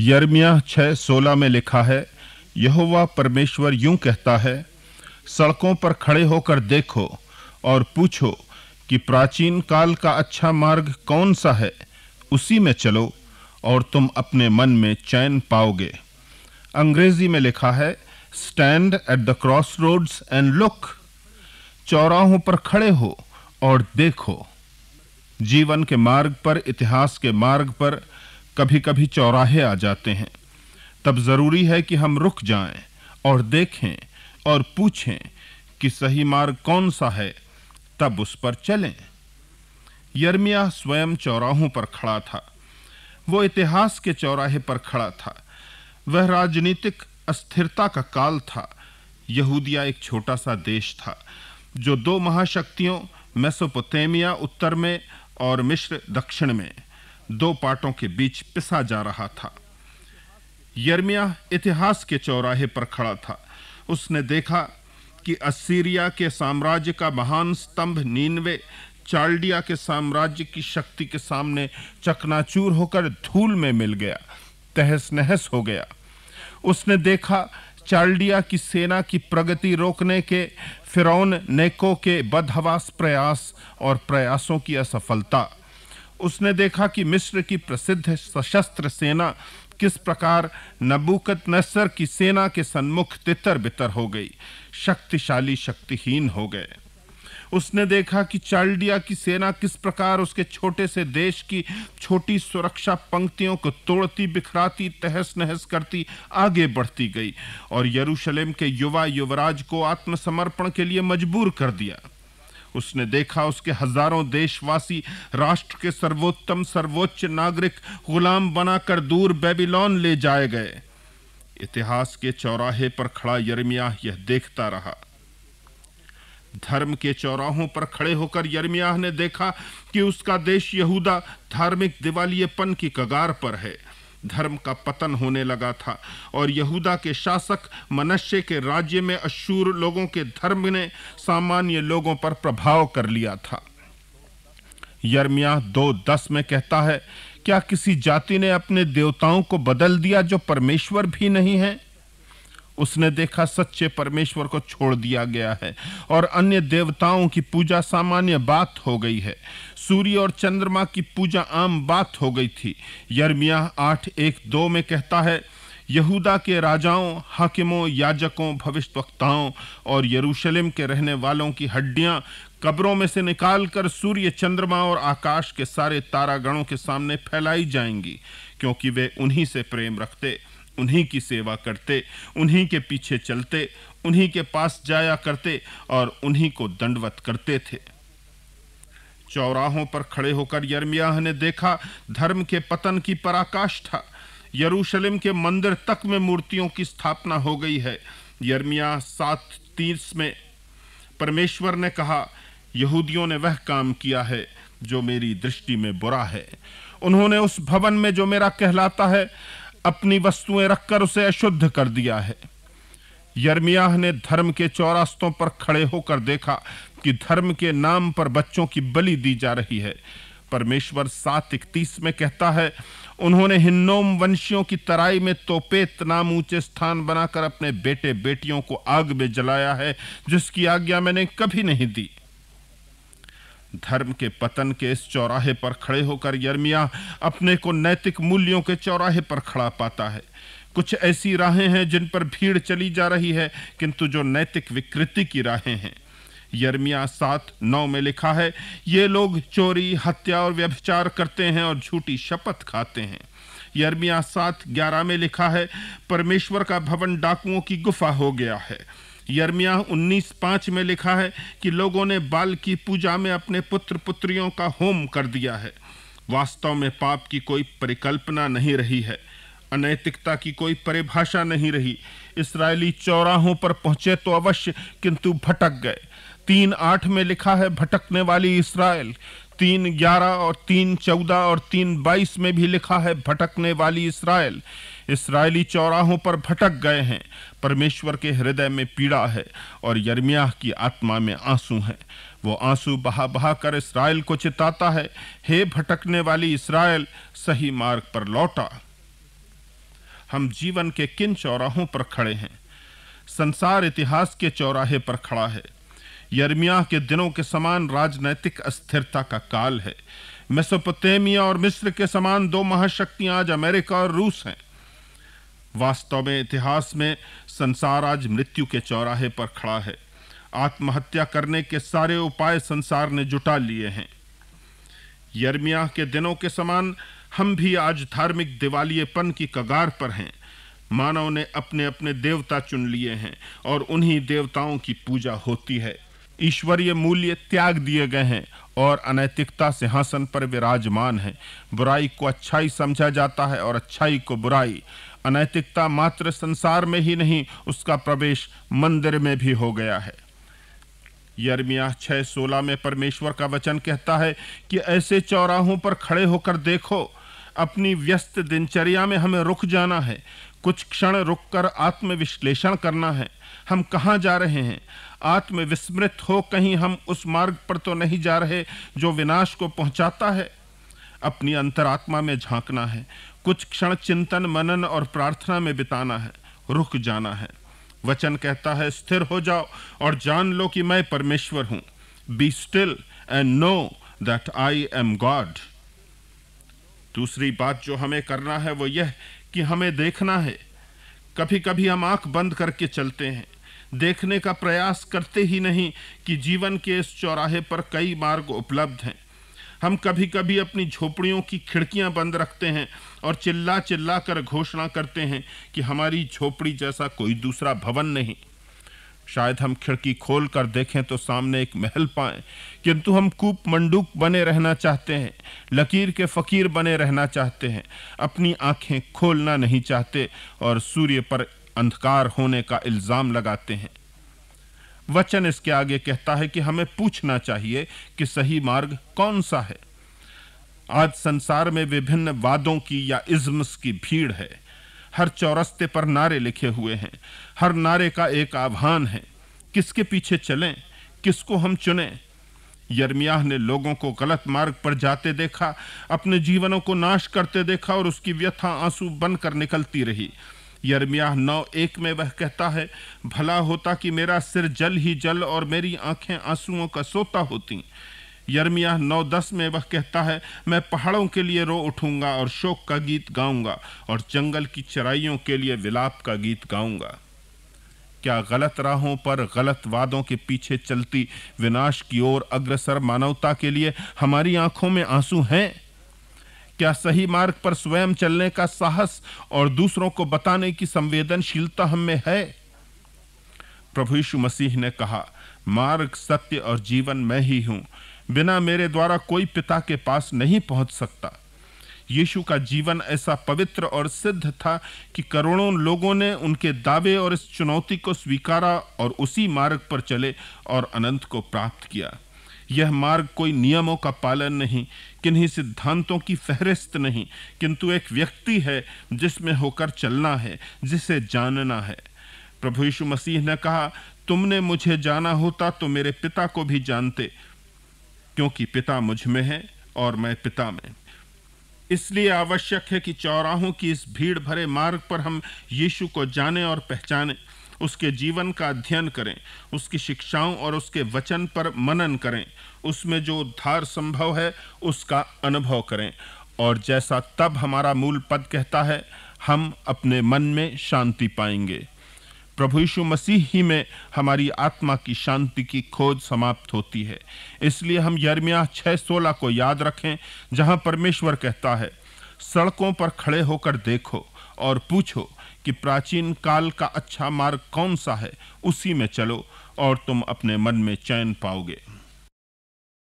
यर्मिया छः सोलह में लिखा है यहोवा परमेश्वर यूं कहता है सड़कों पर खड़े होकर देखो और पूछो कि प्राचीन काल का अच्छा मार्ग कौन सा है उसी में चलो और तुम अपने मन में चैन पाओगे अंग्रेजी में लिखा है stand at the crossroads and look चौराहों पर खड़े हो और देखो जीवन के मार्ग पर इतिहास के मार्ग पर कभी कभी चौराहे आ जाते हैं तब जरूरी है कि हम रुक जाएं और देखें और पूछें कि सही मार्ग कौन सा है तब उस पर चलें यर्मिया स्वयं चौराहों पर खड़ा था वो इतिहास के चौराहे पर खड़ा था वह राजनीतिक अस्थिरता का काल था यहूदिया एक छोटा सा देश था जो दो महाशक्तियों मेसोपोटामिया उत्तर में और मिश्र दक्षिण में दो पार्टों के बीच पिसा जा रहा था यर्मिया इतिहास के चौराहे पर खड़ा था उसने देखा कि असीरिया के साम्राज्य का महान स्तंभ नीनवे चार्डिया के साम्राज्य की शक्ति के सामने चकनाचूर होकर धूल में मिल गया तहस नहस हो गया उसने देखा चार्डिया की सेना की प्रगति रोकने के फिरौन नेको के बदहवास प्रयास और प्रयासों की असफलता उसने देखा कि मिस्र की प्रसिद्ध सशस्त्र सेना किस प्रकार नबूकत नसर की सेना के सन्मुख तितर बितर हो गई शक्तिशाली शक्तिहीन हो गए उसने देखा कि चाल्डिया की सेना किस प्रकार उसके छोटे से देश की छोटी सुरक्षा पंक्तियों को तोड़ती बिखराती तहस नहस करती आगे बढ़ती गई और यरूशलेम के युवा युवराज को आत्मसमर्पण के लिए मजबूर कर दिया उसने देखा उसके हजारों देशवासी राष्ट्र के सर्वोत्तम सर्वोच्च नागरिक गुलाम बनाकर दूर बेबीलोन ले जाए गए इतिहास के चौराहे पर खड़ा यरमिया यह देखता रहा धर्म के चौराहों पर खड़े होकर यरमिया ने देखा कि उसका देश यहूदा धार्मिक दिवालियेपन की कगार पर है धर्म का पतन होने लगा था और यहूदा के शासक मनुष्य के राज्य में अशूर लोगों के धर्म ने सामान्य लोगों पर प्रभाव कर लिया था यर्मिया दो दस में कहता है क्या किसी जाति ने अपने देवताओं को बदल दिया जो परमेश्वर भी नहीं है उसने देखा सच्चे परमेश्वर को छोड़ दिया गया है और अन्य देवताओं की पूजा सामान्य बात हो गई है सूर्य और चंद्रमा की पूजा आम बात हो गई थी यर्मिया आठ एक दो में कहता है यहूदा के राजाओं हाकिमों याजकों भविष्यवक्ताओं और यरूशलेम के रहने वालों की हड्डियां कब्रों में से निकालकर सूर्य चंद्रमा और आकाश के सारे तारागणों के सामने फैलाई जाएंगी क्योंकि वे उन्हीं से प्रेम रखते उन्हीं की सेवा करते उन्हीं के पीछे चलते उन्हीं के पास जाया करते और उन्हीं को दंडवत करते थे चौराहों पर खड़े होकर यरमियाह ने देखा धर्म के पतन की पराकाष्ठा यरूशलेम के मंदिर तक में मूर्तियों की स्थापना हो गई है यरमिया सात तीस में परमेश्वर ने कहा यहूदियों ने वह काम किया है जो मेरी दृष्टि में बुरा है उन्होंने उस भवन में जो मेरा कहलाता है अपनी वस्तुएं रखकर उसे अशुद्ध कर दिया है यर्मियाह ने धर्म के चौरास्तों पर खड़े होकर देखा कि धर्म के नाम पर बच्चों की बलि दी जा रही है परमेश्वर सात इकतीस में कहता है उन्होंने हिन्नोम वंशियों की तराई में तोपेत नाम ऊंचे स्थान बनाकर अपने बेटे बेटियों को आग में जलाया है जिसकी आज्ञा मैंने कभी नहीं दी धर्म के पतन के इस चौराहे पर खड़े होकर यर्मिया अपने को नैतिक मूल्यों के चौराहे पर खड़ा पाता है कुछ ऐसी राहें हैं जिन पर भीड़ चली जा रही है किंतु जो नैतिक विकृति की राहें हैं यर्मिया सात नौ में लिखा है ये लोग चोरी हत्या और व्यभिचार करते हैं और झूठी शपथ खाते हैं यर्मिया सात ग्यारह में लिखा है परमेश्वर का भवन डाकुओं की गुफा हो गया है यर्मिया उन्नीस पांच में लिखा है कि लोगों ने बाल की पूजा में अपने पुत्र पुत्रियों का होम कर दिया है वास्तव में पाप की कोई परिकल्पना नहीं रही है अनैतिकता की कोई परिभाषा नहीं रही इसराइली चौराहों पर पहुंचे तो अवश्य किंतु भटक गए तीन आठ में लिखा है भटकने वाली इसराइल तीन ग्यारह और तीन चौदह और तीन बाईस में भी लिखा है भटकने वाली इसराइल इसराइली चौराहों पर भटक गए हैं परमेश्वर के हृदय में पीड़ा है और यर्मिया की आत्मा में आंसू हैं वो आंसू बहा बहा कर इसराइल को चिताता है हे भटकने वाली इसराइल सही मार्ग पर लौटा हम जीवन के किन चौराहों पर खड़े हैं संसार इतिहास के चौराहे पर खड़ा है यर्मिया के दिनों के समान राजनैतिक अस्थिरता का काल है मेसोपोटेमिया और मिस्र के समान दो महाशक्तियां आज अमेरिका और रूस हैं वास्तव में इतिहास में संसार आज मृत्यु के चौराहे पर खड़ा है आत्महत्या करने के सारे उपाय संसार ने जुटा लिए हैं यर्मिया के दिनों के समान हम भी आज धार्मिक दिवालियेपन की कगार पर हैं मानव ने अपने अपने देवता चुन लिए हैं और उन्हीं देवताओं की पूजा होती है ईश्वरीय मूल्य त्याग दिए गए हैं और अनैतिकता सिंहासन पर विराजमान है बुराई को अच्छाई समझा जाता है और अच्छाई को बुराई अनैतिकता मात्र संसार में ही नहीं उसका प्रवेश मंदिर में भी हो गया है यर्मिया छः सोलह में परमेश्वर का वचन कहता है कि ऐसे चौराहों पर खड़े होकर देखो अपनी व्यस्त दिनचर्या में हमें रुक जाना है कुछ क्षण रुककर आत्मविश्लेषण करना है हम कहाँ जा रहे हैं आत्मविस्मृत हो कहीं हम उस मार्ग पर तो नहीं जा रहे जो विनाश को पहुंचाता है अपनी अंतरात्मा में झांकना है कुछ क्षण चिंतन मनन और प्रार्थना में बिताना है रुक जाना है वचन कहता है स्थिर हो जाओ और जान लो कि मैं परमेश्वर हूं be still and know that I am God दूसरी बात जो हमें करना है वो यह कि हमें देखना है कभी कभी हम आंख बंद करके चलते हैं देखने का प्रयास करते ही नहीं कि जीवन के इस चौराहे पर कई मार्ग उपलब्ध हैं हम कभी कभी अपनी झोपड़ियों की खिड़कियां बंद रखते हैं और चिल्ला चिल्ला कर घोषणा करते हैं कि हमारी झोपड़ी जैसा कोई दूसरा भवन नहीं शायद हम खिड़की खोल कर देखें तो सामने एक महल पाएं किंतु हम कूप मंडूक बने रहना चाहते हैं लकीर के फकीर बने रहना चाहते हैं अपनी आंखें खोलना नहीं चाहते और सूर्य पर अंधकार होने का इल्ज़ाम लगाते हैं वचन इसके आगे कहता है कि हमें पूछना चाहिए कि सही मार्ग कौन सा है आज संसार में विभिन्न वादों की या इज्म्स की भीड़ है हर चौरस्ते पर नारे लिखे हुए हैं हर नारे का एक आह्वान है किसके पीछे चलें किसको हम चुने यरमियाह ने लोगों को गलत मार्ग पर जाते देखा अपने जीवनों को नाश करते देखा और उसकी व्यथा आंसू बनकर निकलती रही यरमिया नौ एक में वह कहता है भला होता कि मेरा सिर जल ही जल और मेरी आंखें आंसुओं का सोता होती यरमिया नौ दस में वह कहता है मैं पहाड़ों के लिए रो उठूंगा और शोक का गीत गाऊंगा और जंगल की चराइयों के लिए विलाप का गीत गाऊंगा क्या गलत राहों पर गलत वादों के पीछे चलती विनाश की ओर अग्रसर मानवता के लिए हमारी आंखों में आंसू हैं क्या सही मार्ग पर स्वयं चलने का साहस और दूसरों को बताने की संवेदनशीलता हम में है प्रभु यीशु मसीह ने कहा मार्ग सत्य और जीवन मैं ही हूं बिना मेरे द्वारा कोई पिता के पास नहीं पहुंच सकता यीशु का जीवन ऐसा पवित्र और सिद्ध था कि करोड़ों लोगों ने उनके दावे और इस चुनौती को स्वीकारा और उसी मार्ग पर चले और अनंत को प्राप्त किया यह मार्ग कोई नियमों का पालन नहीं किन्हीं सिद्धांतों की फहरिस्त नहीं किंतु एक व्यक्ति है जिसमें होकर चलना है जिसे जानना है प्रभु यीशु मसीह ने कहा तुमने मुझे जाना होता तो मेरे पिता को भी जानते क्योंकि पिता मुझ में है और मैं पिता में इसलिए आवश्यक है कि चौराहों की इस भीड़ भरे मार्ग पर हम यीशु को जाने और पहचाने उसके जीवन का अध्ययन करें उसकी शिक्षाओं और उसके वचन पर मनन करें उसमें जो उद्धार संभव है उसका अनुभव करें और जैसा तब हमारा मूल पद कहता है हम अपने मन में शांति पाएंगे प्रभु यीशु मसीह ही में हमारी आत्मा की शांति की खोज समाप्त होती है इसलिए हम यर्मिया छः सोलह को याद रखें जहां परमेश्वर कहता है सड़कों पर खड़े होकर देखो और पूछो कि प्राचीन काल का अच्छा मार्ग कौन सा है उसी में चलो और तुम अपने मन में चैन पाओगे